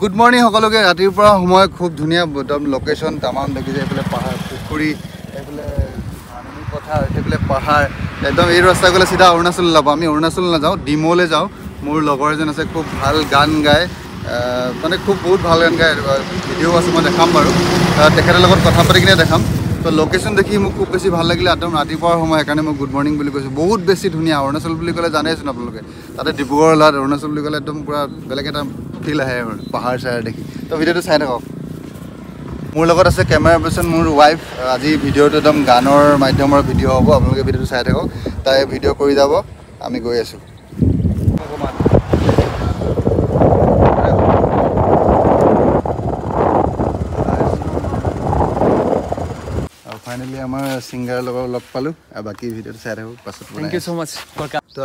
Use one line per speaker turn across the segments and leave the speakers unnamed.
good morning সকলোকে ৰাতিৰ পৰা সময় খুব ধুনীয়া একদম লোকেশ্যন তামাম দেখি যায় এইফালে পাহাৰ পুখুৰী এইফালে পথাৰ এইফালে পাহাৰ একদম এই ৰাস্তা গ'লে চিধা অৰুণাচল নাপাওঁ আমি অৰুণাচল নাযাওঁ ডিমলৈ যাওঁ মোৰ লগৰ এজন আছে খুব ভাল গান গায় মানে খুব বহুত ভাল গান গায় ভিডিঅ' আছে মই দেখাম বাৰু তেখেতৰ লগত কথা পাতি কিনে দেখাম তো লোকেশ্যন দেখি মোক খুব বেছি ভাল লাগিলে একদম ৰাতিপুৱাৰ সময় সেইকাৰণে মই গুড মৰ্ণিং বুলি কৈছোঁ বহুত বেছি ধুনীয়া অৰুণাচল বুলি ক'লে জানেইচোন আপোনালোকে তাতে ডিব্ৰুগড় লাট অৰুণাচল বুলি ক'লে একদম পূৰা বেলেগ এটা ফিল আহে পাহাৰ চাহাৰ দেখি তো ভিডিঅ'টো চাই থাকক মোৰ লগত আছে কেমেৰা পাৰ্চন মোৰ ৱাইফ আজি ভিডিঅ'টো একদম গানৰ মাধ্যমৰ ভিডিঅ' হ'ব আপোনালোকে ভিডিঅ'টো চাই থাকক তাই ভিডিঅ' কৰি যাব আমি গৈ আছোঁ ফাইনেলি আমাৰ ছিংগাৰ লগত লগ পালোঁ আৰু বাকী ভিডিঅ'টো চাই থাকোঁ থেংক ইউ মাছ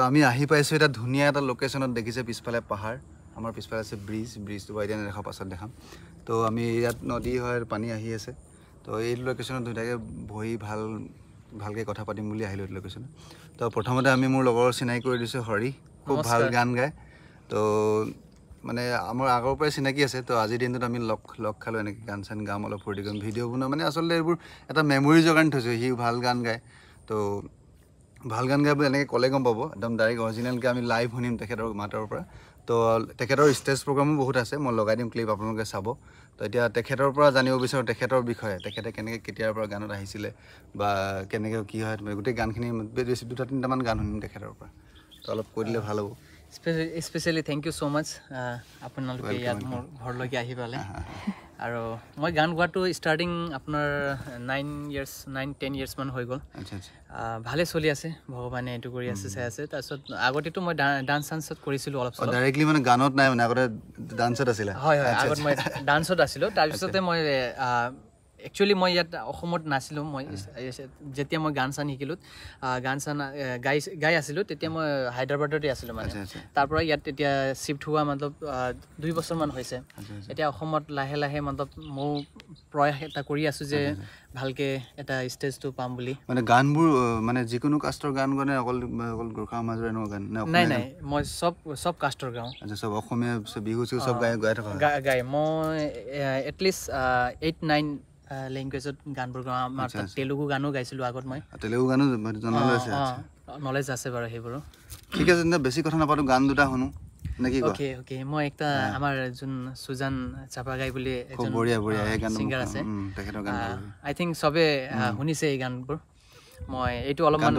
আমি আহি পাইছো এটা ধুনীয়া এটা লোকেশ্যনত দেখিছে পিছফালে পাহাৰ আমাৰ পিছফালে আছে ব্ৰিজ ব্ৰিজটো বাৰু এতিয়া নেদেখাওঁ পাছত দেখাম তো আমি ইয়াত নদী হয় পানী আহি আছে তো এই লোকেশ্যনত ধুনীয়াকৈ বহি ভাল ভালকৈ কথা পাতিম বুলি আহিলোঁ এইটো লোকেশ্যনত তো প্ৰথমতে আমি মোৰ লগৰ চিনাকি কৰি দিছোঁ হৰি খুব ভাল গান গায় তো মানে আমাৰ আগৰ পৰাই চিনাকি আছে তো আজিৰ দিনটোত আমি লগ লগ খালোঁ এনেকৈ গান চান গাম অলপ ফূৰ্তি কৰিম ভিডিঅ' বনাওঁ মানে আচলতে এইবোৰ এটা মেমৰিজ কাৰণে থৈছোঁ সিও ভাল গান গায় তো ভাল গান গাই বুলি এনেকৈ ক'লে গম পাব একদম ডাইৰেক্ট অৰিজিনেলকৈ আমি লাইভ শুনিম তেখেতৰ মাতৰ পৰা তো তেখেতৰ ষ্টেজ প্ৰগ্ৰামো বহুত আছে মই লগাই দিম ক্লিপ আপোনালোকে চাব তো এতিয়া তেখেতৰ পৰা জানিব বিচাৰোঁ তেখেতৰ বিষয়ে তেখেতে কেনেকৈ কেতিয়াৰ পৰা গানত আহিছিলে বা কেনেকৈ কি হয় গোটেই গানখিনি বেছি দুটা তিনিটামান গান শুনিম তেখেতৰ পৰা তো অলপ কৈ দিলে ভাল হ'ব
specially thank you so' much আপোনালোকে ইয়াত মোৰ ঘৰলৈকে আহি পালে আৰু মই গান গোৱাটো ষ্টাৰ্টিং আপোনাৰ নাইন ইয়াৰ্ছ নাইন টেন ইয়াৰ্ছমান হৈ গ'ল ভালে চলি আছে ভগৱানে এইটো কৰি আছে চাই আছে তাৰপিছত আগতেতো মই ডান্স চান্সত কৰিছিলোঁ অলপ ডাইৰেক্টলি
মানে গানত নাই মানে আগতে ডান্সত আছিলে হয় হয় আগত
মই ডান্সত আছিলোঁ তাৰপিছতে মই একচুৱেলি মই ইয়াত অসমত নাছিলোঁ মই যেতিয়া মই গান চান শিকিলোঁ গান চান গাই গাই আছিলোঁ তেতিয়া মই হায়দৰাবাদতে আছিলোঁ মানে তাৰ পৰা ইয়াত এতিয়া শ্বিফ্ট হোৱা মতলব দুই বছৰমান হৈছে এতিয়া অসমত লাহে লাহে মতলব মোৰ প্ৰয়াস এটা কৰি আছোঁ যে ভালকৈ এটা ষ্টেজটো পাম বুলি
মানে গানবোৰ মানে যিকোনো কাষ্টৰ গান গানে অকল অকল গোৰ্খাৰ মাজৰ গান নাই নাই
মই চব চব কাষ্টৰ গাওঁ
চব অসমীয়া বিহু চিহু চব গাই গাই থকা
গাই মই এটলিষ্ট এইট নাইন লেংগুৱেজত গানবোৰ গাওঁ আমাৰ তেলেগু গানো গাইছিলোঁ আগত মই তেলেগু গানো নলেজ আছে বাৰু সেইবোৰো
ঠিক আছে তেন্তে বেছি কথা নাপাতো গান দুটা শুনো অকে
অকে মই এটা আমাৰ যোন সুজান চাপা গাই বুলি চিংগাৰ আছে আই থিংক চবে শুনিছে এই গানবোৰ মই এইটো অলপমান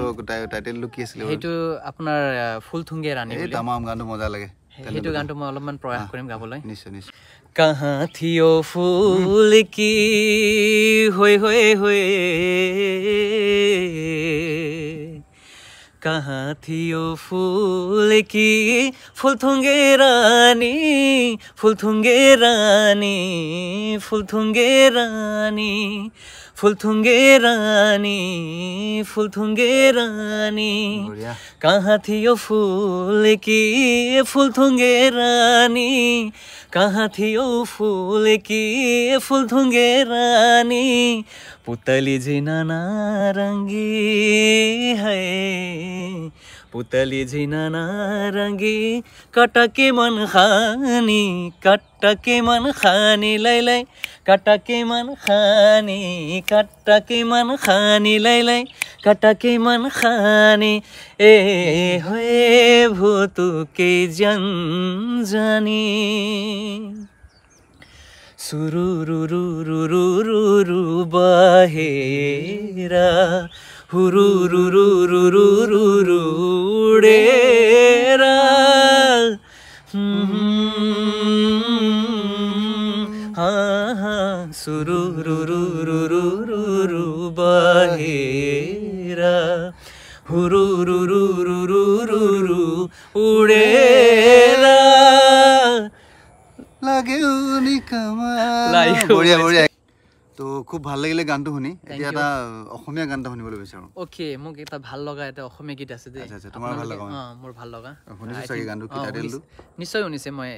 সেইটো আপোনাৰ ফুল থুংগে ৰাণী তাম গানটো মজা লাগে সেইটো গানটো মই অলপমান প্ৰয়াস কৰিম গাবলৈ নিশ্চয় নিশ্চয়
কাহা থিয় ফুল কি হৈ হৈ হৈ कहाँ थी यो फूल की फूल थुंगे रानी फूल थुंगे रानी फूल थुंगे रानी फूल थुंगे रानी फूल थुंगे रानी कहाँ थी यो फूल की फूल थुंगे रानी कहाँ थी यो फूल की फूल थुंगे रानी पुतली जी नारंगी है पुतली झिना नारङ्गी कटके मन खानी कटके मन खानी लै कटके मन खानी कटके मन खानी लै कटके मन खानी ए होए जन जानी रु बहेरा ಹುರುರುರುರುರುರುಡೇರಾ ಸುರುರುರುರುರುರು ಬಾಹೇರ ಹುರುರುರುರುರುರು
ಉಡೇರ ಲಗೆ ಉನಿ ಕಮಾ ಬಡಿಯಾ ಬಡಿಯಾ তো খুব ভাল লাগিলে গানটো শুনি এতিয়া এটা অসমীয়া গান শুনিবলৈ বিচাৰো ওকে
মোক এটা ভাল লগা এটা অসমীয়া গীত আছে দেই আচ্ছা তোমাৰ ভাল লগা অ মোৰ ভাল লগা শুনিছো সেই গানটো কি দিলু নিশ্চয় শুনিছে মই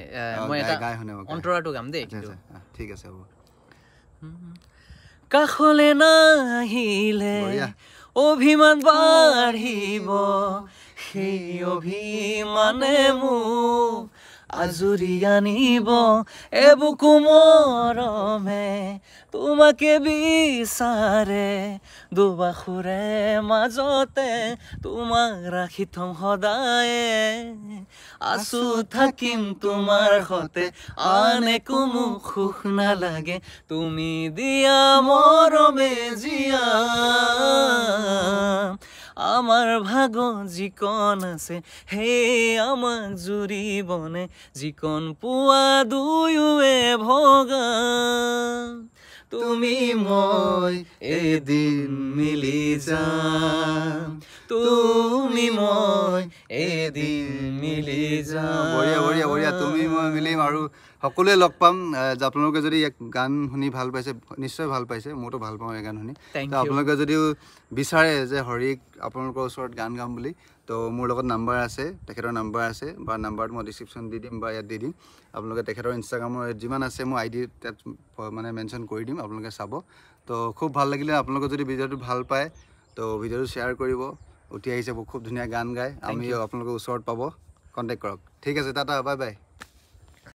মই এটা গাই শুনে ওকে অন্তৰাটো গাম দেই
আচ্ছা ঠিক আছে হ'ব
কাখলে নাহিলে অভিমান বাঢ়িব সেই অভিমানে মোক আজুরি আনিব এ বুকু মরমে তোমাকে বিচাৰে দুবাসুৰে মাজতে তোমাক ৰাখি থম সদায়ে আছো থাকিম তোমাৰ সতে আন একো মোক সুখ নালাগে তুমি দিয়া মৰমে জিয়া আমাৰ ভাগ যিকণ আছে হে আমাক জুরি বনে জিকন পুয়া দুয়ুয়ে ভগা তুমি মই এদিন মিলি যা তুমি মই
বঢ়িয়া বঢ়িয়া বঢ়িয়া তুমি মই মিলিম আৰু সকলোৱে লগ পাম আপোনালোকে যদি ইয়াক গান শুনি ভাল পাইছে নিশ্চয় ভাল পাইছে মইতো ভাল পাওঁ এই গান শুনি তো আপোনালোকে যদিও বিচাৰে যে হৰিক আপোনালোকৰ ওচৰত গান গাম বুলি তো মোৰ লগত নাম্বাৰ আছে তেখেতৰ নাম্বাৰ আছে বা নাম্বাৰটো মই ডিচক্ৰিপশ্যন দি দিম বা ইয়াত দি দিম আপোনালোকে তেখেতৰ ইনষ্টাগ্ৰামৰ যিমান আছে মই আই ডি তাত মানে মেনশ্যন কৰি দিম আপোনালোকে চাব তো খুব ভাল লাগিলে আপোনালোকে যদি ভিডিঅ'টো ভাল পায় তো ভিডিঅ'টো শ্বেয়াৰ কৰিব উঠি আহিছে খুব ধুনীয়া গান গায় আমি আপোনালোকৰ ওচৰত পাব কণ্টেক্ট কৰক ঠিক আছে টাটা বাই বাই